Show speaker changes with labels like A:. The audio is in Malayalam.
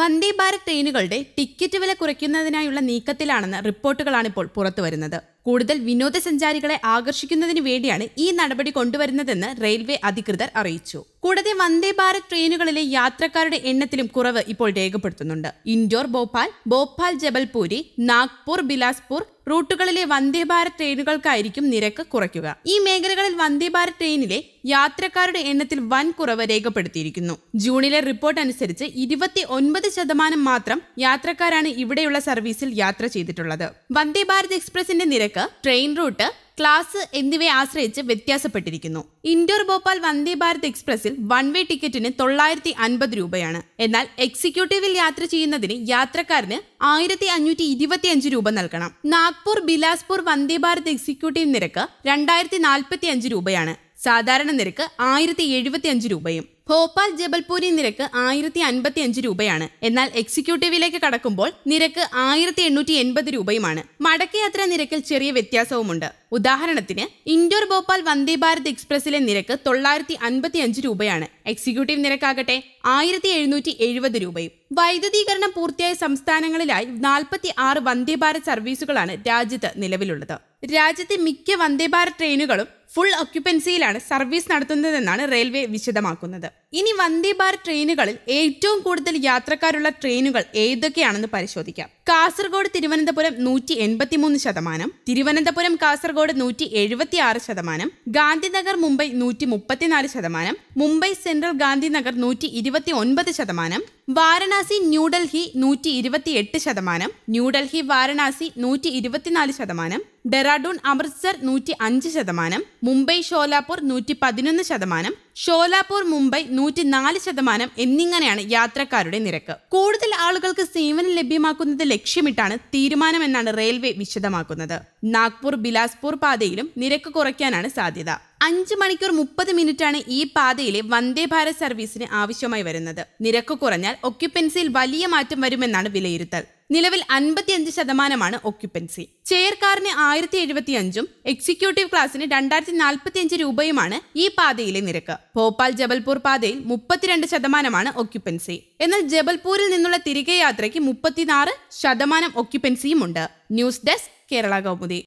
A: വന്ദേ ഭാരത് ട്രെയിനുകളുടെ ടിക്കറ്റ് വില കുറയ്ക്കുന്നതിനായുള്ള നീക്കത്തിലാണെന്ന റിപ്പോർട്ടുകളാണ് ഇപ്പോൾ വരുന്നത് കൂടുതൽ വിനോദസഞ്ചാരികളെ ആകർഷിക്കുന്നതിനു വേണ്ടിയാണ് ഈ നടപടി കൊണ്ടുവരുന്നതെന്ന് റെയിൽവേ അധികൃതർ അറിയിച്ചു കൂടാതെ വന്ദേ ഭാരത് ട്രെയിനുകളിലെ യാത്രക്കാരുടെ എണ്ണത്തിലും കുറവ് ഇപ്പോൾ രേഖപ്പെടുത്തുന്നുണ്ട് ഇൻഡോർ ഭോപ്പാൽ ഭോപ്പാൽ ജബൽപൂരി നാഗ്പൂർ ബിലാസ്പൂർ റൂട്ടുകളിലെ വന്ദേഭാരത് ട്രെയിനുകൾക്കായിരിക്കും നിരക്ക് കുറയ്ക്കുക ഈ മേഖലകളിൽ വന്ദേഭാരത് ട്രെയിനിലെ യാത്രക്കാരുടെ എണ്ണത്തിൽ വൻ കുറവ് രേഖപ്പെടുത്തിയിരിക്കുന്നു ജൂണിലെ റിപ്പോർട്ട് അനുസരിച്ച് ഇരുപത്തി ഒൻപത് ശതമാനം മാത്രം യാത്രക്കാരാണ് ഇവിടെയുള്ള സർവീസിൽ യാത്ര ചെയ്തിട്ടുള്ളത് വന്ദേ ഭാരത് എക്സ്പ്രസിന്റെ നിരക്ക് ട്രെയിൻ റൂട്ട് ക്ലാസ് എന്നിവയെ ആശ്രയിച്ച് വ്യത്യാസപ്പെട്ടിരിക്കുന്നു ഇൻഡോർ ഭോപ്പാൽ വന്ദേ ഭാരത് എക്സ്പ്രസിൽ വൺ വേ ടിക്കറ്റിന് തൊള്ളായിരത്തി അൻപത് രൂപയാണ് എന്നാൽ എക്സിക്യൂട്ടീവിൽ യാത്ര ചെയ്യുന്നതിന് യാത്രക്കാരന് ആയിരത്തി അഞ്ഞൂറ്റി അഞ്ച് രൂപ നൽകണം നാഗ്പൂർ ബിലാസ്പൂർ വന്ദേ ഭാരത് എക്സിക്യൂട്ടീവ് നിരക്ക് രണ്ടായിരത്തി നാൽപ്പത്തി അഞ്ച് രൂപയാണ് സാധാരണ നിരക്ക് ആയിരത്തി അഞ്ച് രൂപയും ഭോപ്പാൽ ജബൽപൂരി നിരക്ക് ആയിരത്തി അൻപത്തി അഞ്ച് രൂപയാണ് എന്നാൽ എക്സിക്യൂട്ടീവിലേക്ക് കടക്കുമ്പോൾ നിരക്ക് ആയിരത്തി എണ്ണൂറ്റി എൺപത് രൂപയുമാണ് മടക്കയാത്ര നിരക്കിൽ ചെറിയ വ്യത്യാസവുമുണ്ട് ഉദാഹരണത്തിന് ഇൻഡോർ ഭോപ്പാൽ വന്ദേ ഭാരത് എക്സ്പ്രസിലെ നിരക്ക് തൊള്ളായിരത്തി അൻപത്തി അഞ്ച് രൂപയാണ് എക്സിക്യൂട്ടീവ് നിരക്കാകട്ടെ ആയിരത്തി എഴുന്നൂറ്റി എഴുപത് രൂപയും വൈദ്യുതീകരണം പൂർത്തിയായ സംസ്ഥാനങ്ങളിലായി നാൽപ്പത്തി ആറ് വന്ദേ ഭാരത് സർവീസുകളാണ് രാജ്യത്ത് നിലവിലുള്ളത് രാജ്യത്തെ മിക്ക വന്ദേ ഭാരത് ട്രെയിനുകളും ഫുൾ ഓക്യുപ്പൻസിയിലാണ് സർവീസ് നടത്തുന്നതെന്നാണ് റെയിൽവേ വിശദമാക്കുന്നത് ഇനി വന്ദേ ഭാരത് ട്രെയിനുകളിൽ ഏറ്റവും കൂടുതൽ യാത്രക്കാരുള്ള ട്രെയിനുകൾ ഏതൊക്കെയാണെന്ന് പരിശോധിക്കാം കാസർഗോഡ് തിരുവനന്തപുരം നൂറ്റി എൺപത്തിമൂന്ന് ശതമാനം തിരുവനന്തപുരം കാസർഗോഡ് നൂറ്റി എഴുപത്തി ആറ് ശതമാനം ഗാന്ധിനഗർ മുംബൈ നൂറ്റി മുപ്പത്തിനാല് ശതമാനം മുംബൈ സെൻട്രൽ ഗാന്ധിനഗർ നൂറ്റി ഇരുപത്തി ഒൻപത് ശതമാനം വാരണാസി ന്യൂഡൽഹി നൂറ്റി ഇരുപത്തി എട്ട് ശതമാനം ന്യൂഡൽഹി വാരണാസി നൂറ്റി ഇരുപത്തിനാല് ശതമാനം ഡെറാഡൂൺ അമൃത്സർ നൂറ്റി അഞ്ച് ശതമാനം മുംബൈ ഷോലാപ്പൂർ നൂറ്റി പതിനൊന്ന് ശതമാനം ഷോലാപൂർ മുംബൈ നൂറ്റി നാല് ശതമാനം എന്നിങ്ങനെയാണ് യാത്രക്കാരുടെ നിരക്ക് കൂടുതൽ ആളുകൾക്ക് സേവനം ലഭ്യമാക്കുന്നത് ലക്ഷ്യമിട്ടാണ് തീരുമാനമെന്നാണ് റെയിൽവേ വിശദമാക്കുന്നത് നാഗ്പൂർ ബിലാസ്പൂർ പാതയിലും നിരക്ക് കുറയ്ക്കാനാണ് സാധ്യത അഞ്ച് മണിക്കൂർ മുപ്പത് മിനിറ്റാണ് ഈ പാതയിലെ വന്ദേ ഭാരത് സർവീസിന് ആവശ്യമായി വരുന്നത് നിരക്ക് കുറഞ്ഞാൽ ഒക്യുപ്പൻസിയിൽ വലിയ മാറ്റം വരുമെന്നാണ് വിലയിരുത്തൽ നിലവിൽ അൻപത്തിയഞ്ച് ശതമാനമാണ് ഒക്യുപ്പൻസി ചെയർ കാറിന് ആയിരത്തി എഴുപത്തിയഞ്ചും എക്സിക്യൂട്ടീവ് ക്ലാസിന് രണ്ടായിരത്തി നാൽപ്പത്തിയഞ്ച് രൂപയുമാണ് ഈ പാതയിലെ നിരക്ക് ഭോപ്പാൽ ജബൽപൂർ പാതയിൽ മുപ്പത്തിരണ്ട് ശതമാനമാണ് ഒക്യുപ്പൻസി എന്നാൽ ജബൽപൂരിൽ നിന്നുള്ള തിരികെ യാത്രയ്ക്ക് മുപ്പത്തിനാറ് ശതമാനം ഒക്യുപ്പൻസിയും ഉണ്ട് ന്യൂസ് ഡെസ്ക് കേരള കൗമുദി